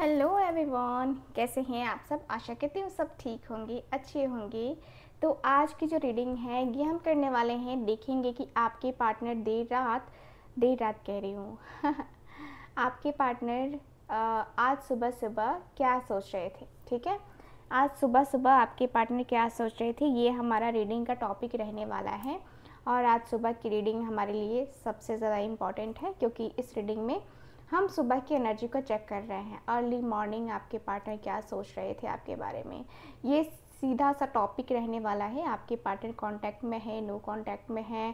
hello everyone कैसे हैं आप सब आशा करती हूँ सब ठीक होंगे अच्छे होंगे तो आज की जो रीडिंग है ये हम करने वाले हैं देखेंगे कि आपके पार्टनर देर रात देर रात कह रही हूँ आपके पार्टनर आज सुबह सुबह क्या सोच रहे थे ठीक है आज सुबह सुबह आपके पार्टनर क्या सोच रहे थे ये हमारा रीडिंग का टॉपिक रहने वाला है और आज सुबह की रीडिंग हमारे लिए सबसे ज़्यादा इम्पॉर्टेंट है क्योंकि इस रीडिंग में हम सुबह की एनर्जी को चेक कर रहे हैं अर्ली मॉर्निंग आपके पार्टनर क्या सोच रहे थे आपके बारे में ये सीधा सा टॉपिक रहने वाला है आपके पार्टनर कांटेक्ट में है नो कांटेक्ट में है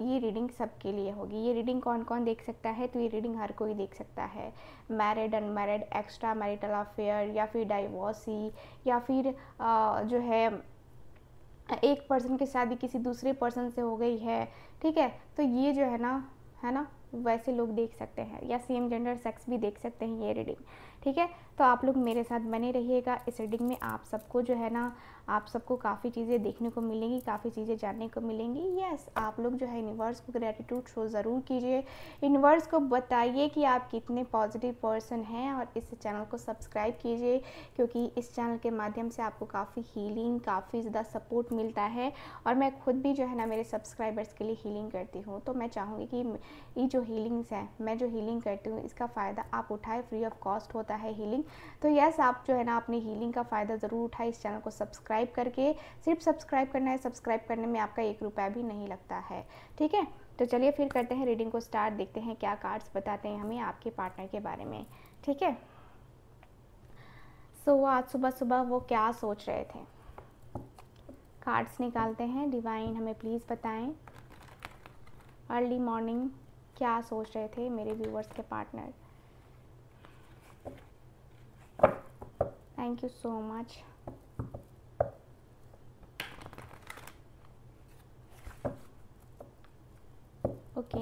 ये रीडिंग सबके लिए होगी ये रीडिंग कौन कौन देख सकता है तो ये रीडिंग हर कोई देख सकता है married unmarried extra marital affair या फिर डाइवोर्सी या फिर आ, जो है एक पर्सन की शादी किसी दूसरे पर्सन से हो गई है ठीक है तो ये जो है ना है ना वैसे लोग देख सकते हैं या सेम जेंडर सेक्स भी देख सकते हैं ये रीडिंग ठीक है तो आप लोग मेरे साथ बने रहिएगा इस रीडिंग में आप सबको जो है ना आप सबको काफ़ी चीज़ें देखने को मिलेंगी काफ़ी चीज़ें जानने को मिलेंगी यस आप लोग जो है यूनिवर्स को ग्रेटिट्यूड शो ज़रूर कीजिए यूनिवर्स को बताइए कि आप कितने पॉजिटिव पर्सन हैं और इस चैनल को सब्सक्राइब कीजिए क्योंकि इस चैनल के माध्यम से आपको काफ़ी हीलिंग काफ़ी ज़्यादा सपोर्ट मिलता है और मैं खुद भी जो है ना मेरे सब्सक्राइबर्स के लिए हीलिंग करती हूँ तो मैं चाहूँगी कि ये जो हीलिंग्स हैं मैं जो हीलिंग करती हूँ इसका फ़ायदा आप उठाए फ्री ऑफ कॉस्ट होता है हीलिंग तो यस आप जो है ना अपनी हीलिंग का फ़ायदा ज़रूर उठाए इस चैनल को सब्सक्राइब करके सिर्फ सब्सक्राइब करना है सब्सक्राइब करने में आपका एक रुपया भी नहीं लगता है ठीक है तो चलिए फिर करते हैं रीडिंग को स्टार्ट देखते हैं क्या कार्ड्स बताते हैं हमें आपके पार्टनर के बारे में ठीक है सो आज सुबह सुबह वो क्या सोच रहे थे कार्ड्स निकालते हैं डिवाइन हमें प्लीज़ बताएं अर्ली मॉर्निंग क्या सोच रहे थे मेरे व्यूवर्स के partner thank you so much okay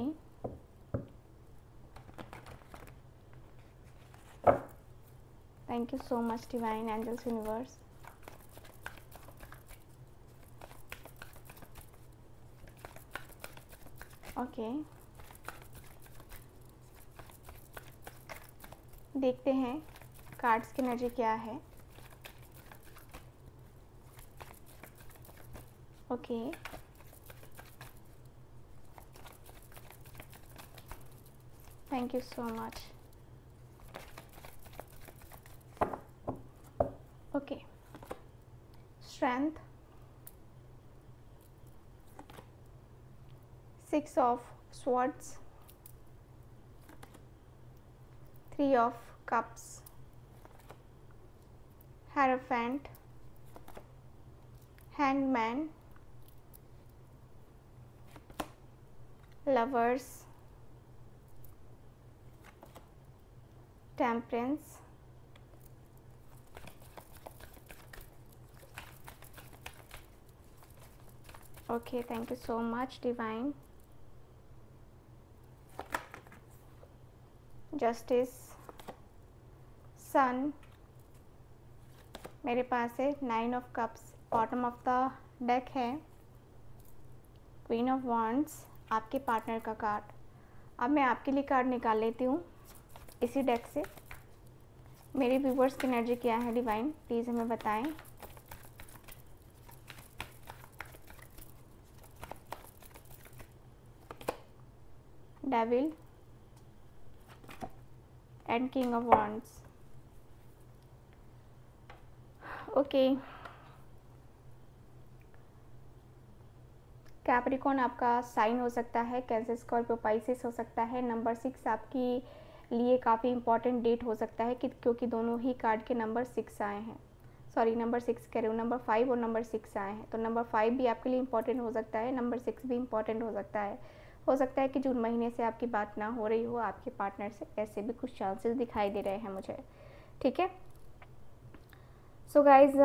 thank you so much divine angels universe okay देखते हैं कार्ड्स की एनर्जी क्या है okay thank you so much okay strength 6 of swords 3 of cups Hierophant, Hangman, lovers temperance okay thank you so much divine justice sun मेरे पास है nine of cups bottom of the deck है queen of wands आपके partner का card अब मैं आपके लिए कार्ड निकाल लेती हूँ इसी डेक से मेरे व्यूवर्स की एनर्जी क्या है डिवाइन प्लीज़ हमें बताएं devil and king of wands okay Capricorn आपका साइन हो सकता है कैंसर स्कॉर्पियो पाइसिस हो सकता है नंबर सिक्स आपकी लिए काफ़ी इंपॉर्टेंट डेट हो सकता है कि क्योंकि दोनों ही कार्ड के नंबर सिक्स आए हैं सॉरी नंबर सिक्स कह रहे हूँ नंबर फाइव और नंबर सिक्स आए हैं तो नंबर फाइव भी आपके लिए इंपॉर्टेंट हो सकता है नंबर सिक्स भी इंपॉर्टेंट हो सकता है हो सकता है कि जून महीने से आपकी बात ना हो रही हो आपके पार्टनर से ऐसे भी कुछ चांसेस दिखाई दे रहे हैं मुझे ठीक है सो गाइज़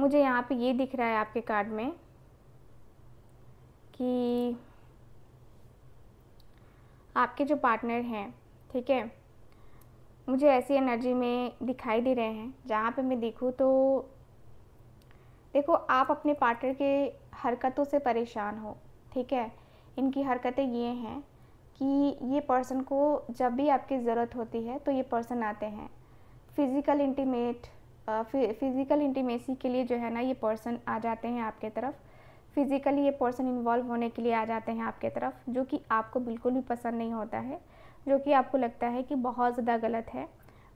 मुझे यहाँ पे ये दिख रहा है आपके कार्ड में कि आपके जो पार्टनर हैं ठीक है मुझे ऐसी एनर्जी में दिखाई दे रहे हैं जहाँ पे मैं देखूँ तो देखो आप अपने पार्टनर के हरकतों से परेशान हो ठीक है इनकी हरकतें ये हैं कि ये पर्सन को जब भी आपकी ज़रूरत होती है तो ये पर्सन आते हैं फिज़िकल इंटीमेट फिज़िकल इंटीमेसी के लिए जो है ना ये पर्सन आ जाते हैं आपके तरफ फिज़िकली ये पर्सन इन्वॉल्व होने के लिए आ जाते हैं आपके तरफ जो कि आपको बिल्कुल भी पसंद नहीं होता है जो कि आपको लगता है कि बहुत ज़्यादा गलत है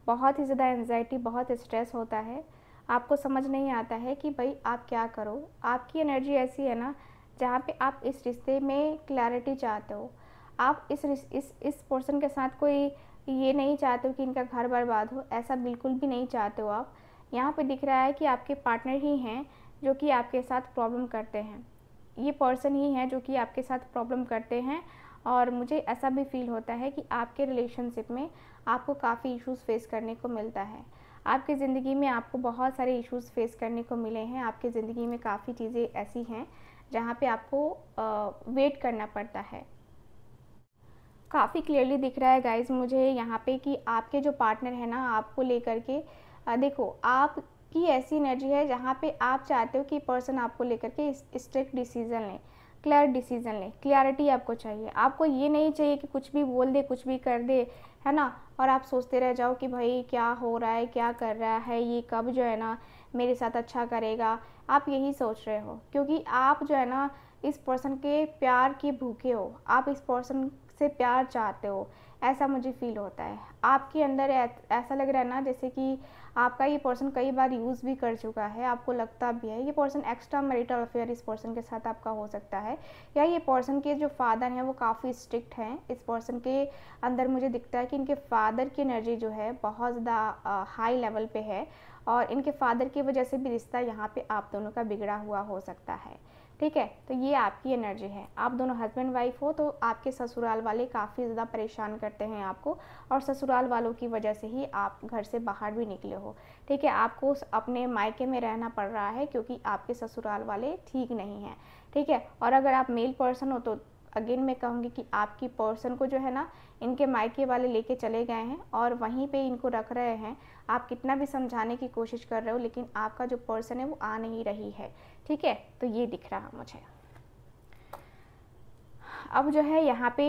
बहुत ही ज़्यादा एनजाइटी बहुत स्ट्रेस होता है आपको समझ नहीं आता है कि भाई आप क्या करो आपकी एनर्जी ऐसी है ना जहाँ पे आप इस रिश्ते में क्लैरिटी चाहते हो आप इस इस इस पर्सन के साथ कोई ये नहीं चाहते हो कि इनका घर बर्बाद हो ऐसा बिल्कुल भी नहीं चाहते हो आप यहाँ पे दिख रहा है कि आपके पार्टनर ही हैं जो कि आपके साथ प्रॉब्लम करते हैं ये पर्सन ही हैं जो कि आपके साथ प्रॉब्लम करते हैं और मुझे ऐसा भी फील होता है कि आपके रिलेशनशिप में आपको काफ़ी इश्यूज़ फेस करने को मिलता है आपकी ज़िंदगी में आपको बहुत सारे इश्यूज़ फेस करने को मिले हैं आपके ज़िंदगी में काफ़ी चीज़ें ऐसी हैं जहाँ पे आपको वेट करना पड़ता है काफ़ी क्लियरली दिख रहा है गाइज मुझे यहाँ पे कि आपके जो पार्टनर है ना आपको लेकर के देखो आप की ऐसी एनर्जी है जहाँ पे आप चाहते हो कि पर्सन आपको लेकर के स्ट्रिक्ट डिसीज़न लें क्लियर डिसीज़न लें क्लियरिटी आपको चाहिए आपको ये नहीं चाहिए कि कुछ भी बोल दे कुछ भी कर दे है ना और आप सोचते रह जाओ कि भाई क्या हो रहा है क्या कर रहा है ये कब जो है ना मेरे साथ अच्छा करेगा आप यही सोच रहे हो क्योंकि आप जो है ना इस पर्सन के प्यार के भूखे हो आप इस पर्सन से प्यार चाहते हो ऐसा मुझे फ़ील होता है आपके अंदर ऐसा लग रहा है ना जैसे कि आपका ये पर्सन कई बार यूज़ भी कर चुका है आपको लगता भी है ये पर्सन एक्स्ट्रा मैरिटल अफेयर इस पर्सन के साथ आपका हो सकता है या ये पर्सन के जो फादर हैं वो काफ़ी स्ट्रिक्ट हैं इस पर्सन के अंदर मुझे दिखता है कि इनके फादर की एनर्जी जो है बहुत ज़्यादा हाई लेवल पर है और इनके फादर की वजह से भी रिश्ता यहाँ पर आप दोनों का बिगड़ा हुआ हो सकता है ठीक है तो ये आपकी एनर्जी है आप दोनों हस्बैंड वाइफ हो तो आपके ससुराल वाले काफ़ी ज़्यादा परेशान करते हैं आपको और ससुराल वालों की वजह से ही आप घर से बाहर भी निकले हो ठीक है आपको अपने मायके में रहना पड़ रहा है क्योंकि आपके ससुराल वाले ठीक नहीं हैं ठीक है और अगर आप मेल पर्सन हो तो अगेन मैं कहूँगी कि आपकी पर्सन को जो है ना इनके मायके वाले लेके चले गए हैं और वहीं पे इनको रख रहे हैं आप कितना भी समझाने की कोशिश कर रहे हो लेकिन आपका जो पर्सन है वो आ नहीं रही है ठीक है तो ये दिख रहा मुझे अब जो है यहाँ पे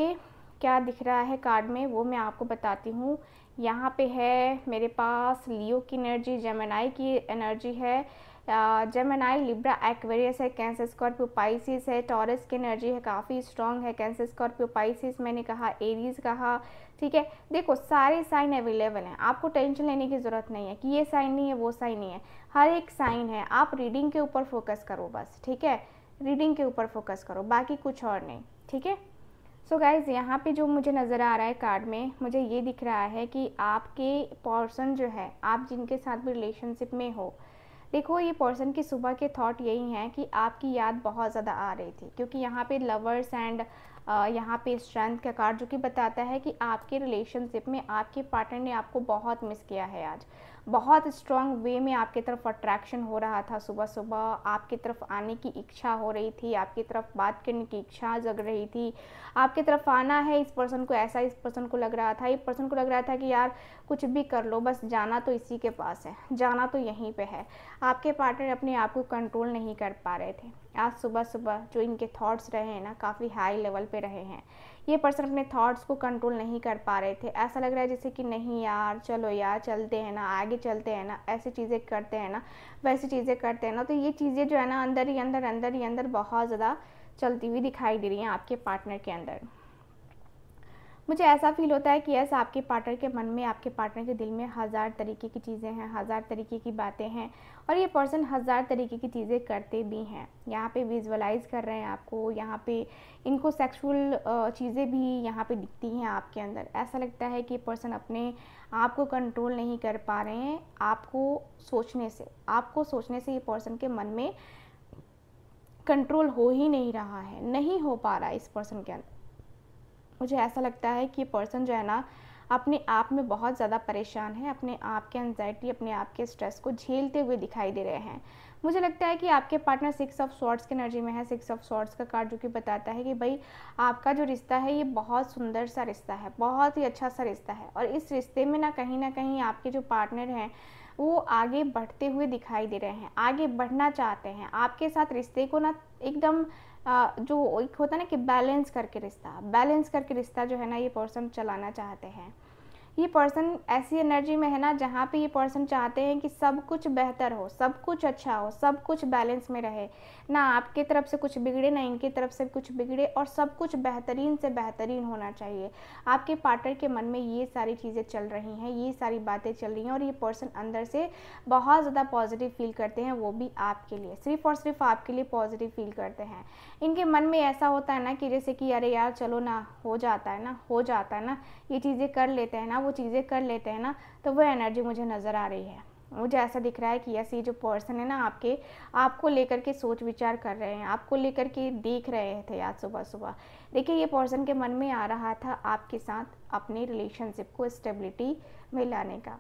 क्या दिख रहा है कार्ड में वो मैं आपको बताती हूँ यहाँ पे है मेरे पास लियो की एनर्जी जेमेनाई की एनर्जी है आई लिब्रा एक्वेरियस है कैंसर स्कॉर्पियो पाइसिस है टॉरस की एनर्जी है काफ़ी स्ट्रॉन्ग है कैंसर स्कॉर्पियो पाइसिस मैंने कहा एरीज कहा ठीक है देखो सारे साइन अवेलेबल हैं आपको टेंशन लेने की ज़रूरत नहीं है कि ये साइन नहीं है वो साइन नहीं है हर एक साइन है आप रीडिंग के ऊपर फोकस करो बस ठीक है रीडिंग के ऊपर फोकस करो बाकी कुछ और नहीं ठीक है सो गाइज़ यहाँ पे जो मुझे नज़र आ रहा है कार्ड में मुझे ये दिख रहा है कि आपके पर्सन जो है आप जिनके साथ भी रिलेशनशिप में हो देखो ये पर्सन की सुबह के थॉट यही हैं कि आपकी याद बहुत ज़्यादा आ रही थी क्योंकि यहाँ पे लवर्स एंड यहाँ पे स्ट्रेंथ का कार्ड जो कि बताता है कि आपके रिलेशनशिप में आपके पार्टनर ने आपको बहुत मिस किया है आज बहुत स्ट्रॉन्ग वे में आपकी तरफ अट्रैक्शन हो रहा था सुबह सुबह आपकी तरफ आने की इच्छा हो रही थी आपकी तरफ बात करने की इच्छा जग रही थी आपकी तरफ आना है इस पर्सन को ऐसा इस पर्सन को लग रहा था इस पर्सन को लग रहा था कि यार कुछ भी कर लो बस जाना तो इसी के पास है जाना तो यहीं पर है आपके पार्टनर अपने आप को कंट्रोल नहीं कर पा रहे थे आज सुबह सुबह जो इनके थॉट्स रहे हैं ना काफ़ी हाई लेवल पे रहे हैं ये पर्सन अपने थॉट्स को कंट्रोल नहीं कर पा रहे थे ऐसा लग रहा है जैसे कि नहीं यार चलो यार चलते हैं ना आगे चलते हैं ना ऐसी चीज़ें करते हैं ना वैसी चीज़ें करते हैं ना तो ये चीज़ें जो है ना अंदर ही अंदर अंदर ही अंदर बहुत ज़्यादा चलती हुई दिखाई दे रही हैं आपके पार्टनर के अंदर मुझे ऐसा फील होता है कि यस आपके पार्टनर के मन में आपके पार्टनर के दिल में हज़ार तरीके की चीज़ें हैं हज़ार तरीके की बातें हैं और ये पर्सन हज़ार तरीके की चीज़ें करते भी हैं यहाँ पे विजुअलाइज कर रहे हैं आपको यहाँ पे इनको सेक्सुअल चीज़ें भी यहाँ पे दिखती हैं आपके अंदर ऐसा लगता है कि पर्सन अपने आप को कंट्रोल नहीं कर पा रहे हैं आपको सोचने से आपको सोचने से ये पर्सन के मन में कंट्रोल हो ही नहीं रहा है नहीं हो पा रहा है इस पर्सन के अंदर मुझे ऐसा लगता है कि ये पर्सन जो है ना अपने आप में बहुत ज़्यादा परेशान है अपने आप के एनजाइटी अपने आप के स्ट्रेस को झेलते हुए दिखाई दे रहे हैं मुझे लगता है कि आपके पार्टनर सिक्स ऑफ सॉर्ट्स की एनर्जी में है सिक्स ऑफ सॉर्ट्स का कार्ड जो कि बताता है कि भाई आपका जो रिश्ता है ये बहुत सुंदर सा रिश्ता है बहुत ही अच्छा सा रिश्ता है और इस रिश्ते में ना कहीं ना कहीं आपके जो पार्टनर हैं वो आगे बढ़ते हुए दिखाई दे रहे हैं आगे बढ़ना चाहते हैं आपके साथ रिश्ते को ना एकदम जो एक होता है ना कि बैलेंस करके रिश्ता बैलेंस करके रिश्ता जो है ना ये पर्सन चलाना चाहते हैं ये पर्सन ऐसी एनर्जी में है ना जहाँ पे ये पर्सन चाहते हैं कि सब कुछ बेहतर हो सब कुछ अच्छा हो सब कुछ बैलेंस में रहे ना आपके तरफ से कुछ बिगड़े ना इनकी तरफ से कुछ बिगड़े और सब कुछ बेहतरीन से बेहतरीन होना चाहिए आपके पार्टनर के मन में ये सारी चीज़ें चल रही हैं ये सारी बातें चल रही हैं और ये पर्सन अंदर से बहुत ज़्यादा पॉजिटिव फील करते हैं वो भी आपके लिए सिर्फ और सिर्फ आपके लिए पॉजिटिव फील करते हैं इनके मन में ऐसा होता है ना कि जैसे कि अरे यार चलो ना हो जाता है ना हो जाता है ना ये चीज़ें कर लेते हैं ना वो चीज़ें कर लेते हैं ना तो वो एनर्जी मुझे नज़र आ रही है मुझे ऐसा दिख रहा है कि यस ये जो पर्सन है ना आपके आपको लेकर के सोच विचार कर रहे हैं आपको लेकर के देख रहे थे आज सुबह सुबह देखिए ये पर्सन के मन में आ रहा था आपके साथ अपने रिलेशनशिप को स्टेबिलिटी में लाने का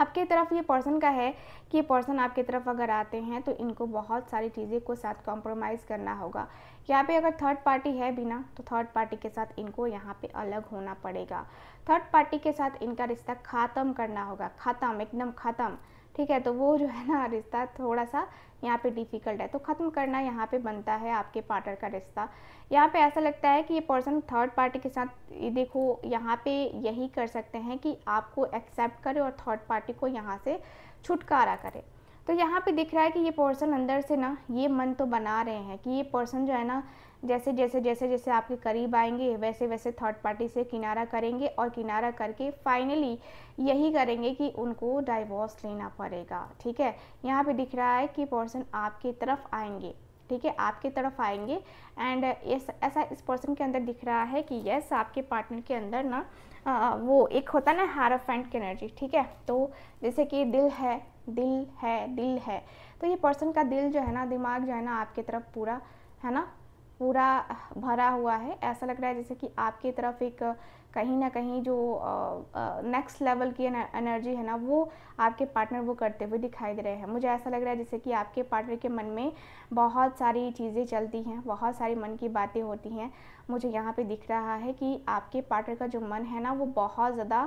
आपके तरफ ये पर्सन का है कि ये पर्सन आपकी तरफ अगर आते हैं तो इनको बहुत सारी चीज़ें को साथ कॉम्प्रोमाइज़ करना होगा यहाँ पे अगर थर्ड पार्टी है बिना तो थर्ड पार्टी के साथ इनको यहाँ पे अलग होना पड़ेगा थर्ड पार्टी के साथ इनका रिश्ता ख़त्म करना होगा ख़त्म एकदम ख़त्म ठीक है तो वो जो है ना रिश्ता थोड़ा सा यहाँ पे डिफ़िकल्ट है तो ख़त्म करना यहाँ पे बनता है आपके पार्टनर का रिश्ता यहाँ पे ऐसा लगता है कि ये पर्सन थर्ड पार्टी के साथ देखो यहाँ पे यही कर सकते हैं कि आपको एक्सेप्ट करे और थर्ड पार्टी को यहाँ से छुटकारा करे तो यहाँ पे दिख रहा है कि ये पर्सन अंदर से ना ये मन तो बना रहे हैं कि ये पर्सन जो है ना जैसे जैसे जैसे जैसे आपके करीब आएंगे वैसे वैसे थर्ड पार्टी से किनारा करेंगे और किनारा करके फाइनली यही करेंगे कि उनको डाइवोर्स लेना पड़ेगा ठीक है यहाँ पे दिख रहा है कि पर्सन आपकी तरफ आएंगे ठीक है आपके तरफ आएंगे एंड ऐसा इस पर्सन के अंदर दिख रहा है कि यस आपके पार्टनर के अंदर ना वो एक होता ना ना ऑफ एंड एनर्जी ठीक है तो जैसे कि दिल है दिल है दिल है तो ये पर्सन का दिल जो है ना दिमाग जो है ना आपकी तरफ पूरा है ना पूरा भरा हुआ है ऐसा लग रहा है जैसे कि आपकी तरफ एक कहीं ना कहीं जो नेक्स्ट लेवल की एनर्जी है ना वो आपके पार्टनर वो करते हुए दिखाई दे रहे हैं मुझे ऐसा लग रहा है जैसे कि आपके पार्टनर के मन में बहुत सारी चीज़ें चलती हैं बहुत सारी मन की बातें होती हैं मुझे यहाँ पे दिख रहा है कि आपके पार्टनर का जो मन है ना वो बहुत ज़्यादा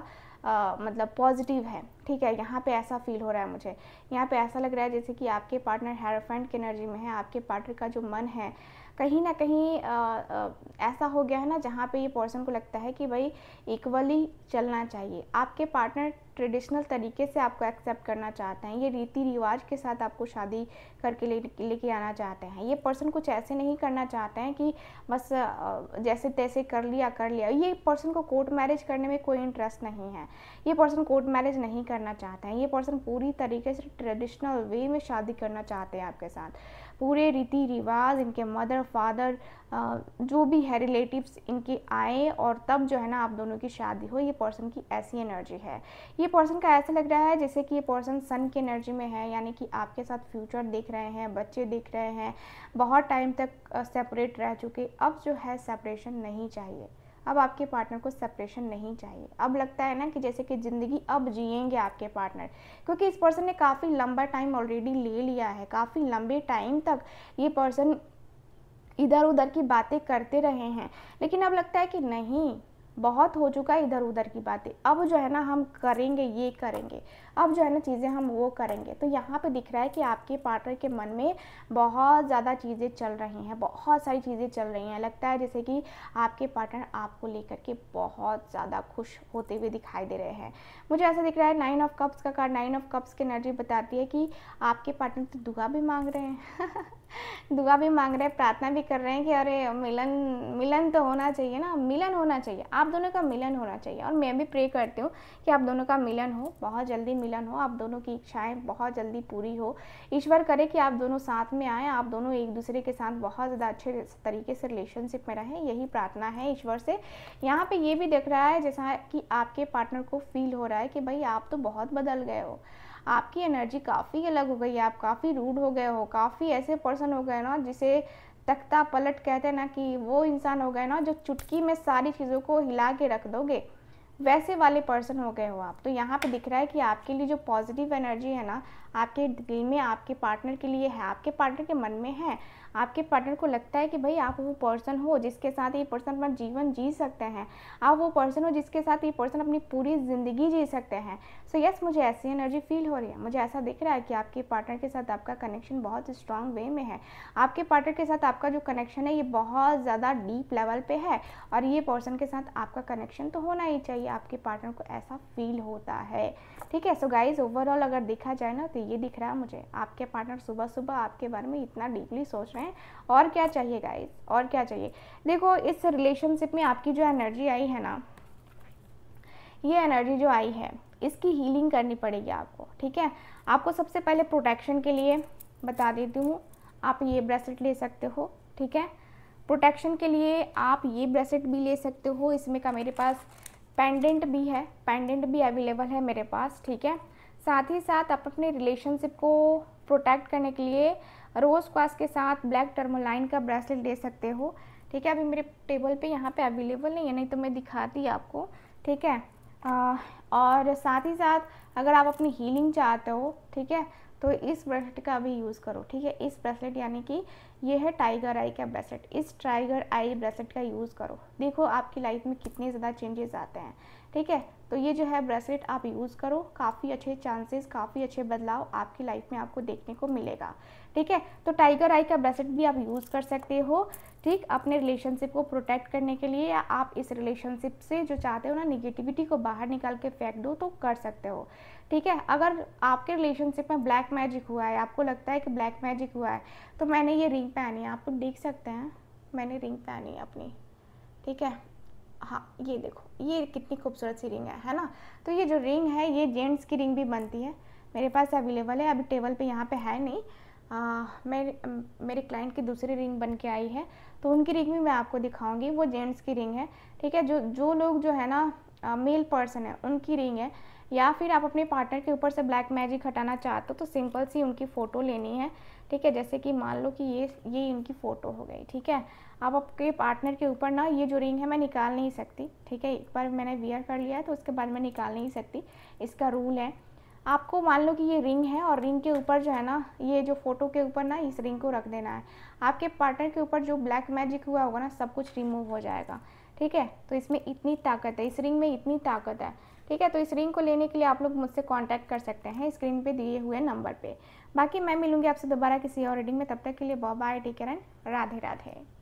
मतलब पॉजिटिव है ठीक है यहाँ पे ऐसा फील हो रहा है मुझे यहाँ पे ऐसा लग रहा है जैसे कि आपके पार्टनर हेरोफेंट की एनर्जी में है आपके पार्टनर का जो मन है कहीं ना कहीं आ, आ, ऐसा हो गया है ना जहाँ पे ये पर्सन को लगता है कि भाई इक्वली चलना चाहिए आपके पार्टनर ट्रेडिशनल तरीके से आपको एक्सेप्ट करना चाहते हैं ये रीति रिवाज के साथ आपको शादी करके ले लेके आना चाहते हैं ये पर्सन कुछ ऐसे नहीं करना चाहते हैं कि बस जैसे तैसे कर लिया कर लिया ये पर्सन को कोर्ट मैरिज करने में कोई इंटरेस्ट नहीं है ये पर्सन कोर्ट मैरिज नहीं करना चाहते हैं ये पर्सन पूरी तरीके से ट्रेडिशनल वे में शादी करना चाहते हैं आपके साथ पूरे रीति रिवाज इनके मदर फादर जो भी है रिलेटिव्स इनके आए और तब जो है ना आप दोनों की शादी हो ये पर्सन की ऐसी एनर्जी है ये पर्सन का ऐसा लग रहा है जैसे कि ये पर्सन सन की एनर्जी में है यानी कि आपके साथ फ्यूचर देख रहे हैं बच्चे देख रहे हैं बहुत टाइम तक सेपरेट रह चुके अब जो है सेपरेशन नहीं चाहिए अब आपके पार्टनर को सेपरेशन नहीं चाहिए अब लगता है ना कि जैसे कि ज़िंदगी अब जिएंगे आपके पार्टनर क्योंकि इस पर्सन ने काफ़ी लंबा टाइम ऑलरेडी ले लिया है काफ़ी लंबे टाइम तक ये पर्सन इधर उधर की बातें करते रहे हैं लेकिन अब लगता है कि नहीं बहुत हो चुका है इधर उधर की बातें अब जो है ना हम करेंगे ये करेंगे अब जो है ना चीज़ें हम वो करेंगे तो यहाँ पे दिख रहा है कि आपके पार्टनर के मन में बहुत ज़्यादा चीज़ें चल रही हैं बहुत सारी चीज़ें चल रही हैं लगता है जैसे कि आपके पार्टनर आपको लेकर के बहुत ज़्यादा खुश होते हुए दिखाई दे रहे हैं मुझे ऐसा दिख रहा है नाइन ऑफ कप्स का कार्ड नाइन ऑफ कप्स की एनर्जी बताती है कि आपके पार्टनर तो दुआ भी मांग रहे हैं दुआ भी मांग रहे हैं प्रार्थना भी कर रहे हैं कि अरे मिलन मिलन तो होना चाहिए ना मिलन होना चाहिए आप दोनों का मिलन होना चाहिए और मैं भी प्रे करती हूँ कि आप दोनों का मिलन हो बहुत जल्दी मिलन हो आप दोनों की इच्छाएं बहुत जल्दी पूरी हो ईश्वर करे कि आप दोनों साथ में आएँ आप दोनों एक दूसरे के साथ बहुत ज़्यादा अच्छे तरीके से रिलेशनशिप में रहें यही प्रार्थना है ईश्वर से यहाँ पर ये भी देख रहा है जैसा कि आपके पार्टनर को फील हो रहा है कि भाई आप तो बहुत बदल गए हो आपकी एनर्जी काफ़ी अलग हो गई है आप काफ़ी रूड हो गए हो काफ़ी ऐसे पर्सन हो गए ना जिसे तख्ता पलट कहते हैं ना कि वो इंसान हो गए ना जो चुटकी में सारी चीज़ों को हिला के रख दोगे वैसे वाले पर्सन हो गए हो आप तो यहाँ पे दिख रहा है कि आपके लिए जो पॉजिटिव एनर्जी है ना आपके दिल में आपके पार्टनर के लिए है आपके पार्टनर के मन में है आपके पार्टनर को लगता है कि भाई आप वो पर्सन हो जिसके साथ ये पर्सन अपना जीवन जी सकते हैं आप वो पर्सन हो जिसके साथ ये पर्सन अपनी पूरी ज़िंदगी जी सकते हैं सो so, यस yes, मुझे ऐसी एनर्जी फील हो रही है मुझे ऐसा दिख रहा है कि आपके पार्टनर के साथ आपका कनेक्शन बहुत स्ट्रॉन्ग वे में है आपके पार्टनर के साथ आपका जो कनेक्शन है ये बहुत ज़्यादा डीप लेवल पर है और ये पर्सन के साथ आपका कनेक्शन तो होना ही चाहिए आपके पार्टनर को ऐसा फील होता है ठीक है सो गाइज ओवरऑल अगर देखा जाए ना तो ये दिख रहा है मुझे आपके पार्टनर सुबह सुबह आपके बारे में इतना डीपली सोच रहे हैं और क्या चाहिए गाइज और क्या चाहिए देखो इस रिलेशनशिप में आपकी जो एनर्जी आई है ना ये एनर्जी जो आई है इसकी हीलिंग करनी पड़ेगी आपको ठीक है आपको सबसे पहले प्रोटेक्शन के लिए बता देती हूँ आप ये ब्रेसलेट ले सकते हो ठीक है प्रोटेक्शन के लिए आप ये ब्रेसलेट भी ले सकते हो इसमें का मेरे पास पेंडेंट भी है पेंडेंट भी अवेलेबल है मेरे पास ठीक है साथ ही साथ आप अपने रिलेशनशिप को प्रोटेक्ट करने के लिए रोज़ क्वास के साथ ब्लैक टर्मोलाइन का ब्रेसलेट दे सकते हो ठीक है अभी मेरे टेबल पे यहाँ पे अवेलेबल नहीं है नहीं तो मैं दिखाती आपको ठीक है आ, और साथ ही साथ अगर आप अपनी हीलिंग चाहते हो ठीक है तो इस ब्रेसलेट का भी यूज़ करो ठीक है इस ब्रेसलेट यानी कि ये है टाइगर आई का ब्रेसलेट इस टाइगर आई ब्रेसलेट का यूज़ करो देखो आपकी लाइफ में कितने ज़्यादा चेंजेस आते हैं ठीक है तो ये जो है ब्रेसलेट आप यूज़ करो काफ़ी अच्छे चांसेस काफ़ी अच्छे बदलाव आपकी लाइफ में आपको देखने को मिलेगा ठीक है तो टाइगर आई का ब्रेसलेट भी आप यूज़ कर सकते हो ठीक अपने रिलेशनशिप को प्रोटेक्ट करने के लिए या आप इस रिलेशनशिप से जो चाहते हो ना निगेटिविटी को बाहर निकाल के फेंक दो तो कर सकते हो ठीक है अगर आपके रिलेशनशिप में ब्लैक मैजिक हुआ है आपको लगता है कि ब्लैक मैजिक हुआ है तो मैंने ये रिंग पहनी है आप लोग देख सकते हैं मैंने रिंग पहनी है अपनी ठीक है हाँ ये देखो ये कितनी खूबसूरत सी रिंग है है ना तो ये जो रिंग है ये जेंट्स की रिंग भी बनती है मेरे पास अवेलेबल है अभी टेबल पे यहाँ पे है नहीं आ, मेरे मेरे क्लाइंट की दूसरी रिंग बन के आई है तो उनकी रिंग भी मैं आपको दिखाऊंगी वो जेंट्स की रिंग है ठीक है जो जो लोग जो है ना मेल पर्सन है उनकी रिंग है या फिर आप अपने पार्टनर के ऊपर से ब्लैक मैजिक हटाना चाहते हो तो सिंपल सी उनकी फ़ोटो लेनी है ठीक है जैसे कि मान लो कि ये ये इनकी फ़ोटो हो गई ठीक है आप आपके पार्टनर के ऊपर ना ये जो रिंग है मैं निकाल नहीं सकती ठीक है एक बार मैंने वियर कर लिया है तो उसके बाद मैं निकाल नहीं सकती इसका रूल है आपको मान लो कि ये रिंग है और रिंग के ऊपर जो है ना ये जो फ़ोटो के ऊपर ना इस रिंग को रख देना है आपके पार्टनर के ऊपर जो ब्लैक मैजिक हुआ होगा ना सब कुछ रिमूव हो जाएगा ठीक है तो इसमें इतनी ताकत है इस रिंग में इतनी ताकत है ठीक है तो इस रिंग को लेने के लिए आप लोग मुझसे कांटेक्ट कर सकते हैं स्क्रीन पे दिए हुए नंबर पे बाकी मैं मिलूंगी आपसे दोबारा किसी और रीडिंग में तब तक के लिए bye take and Radhe Radhe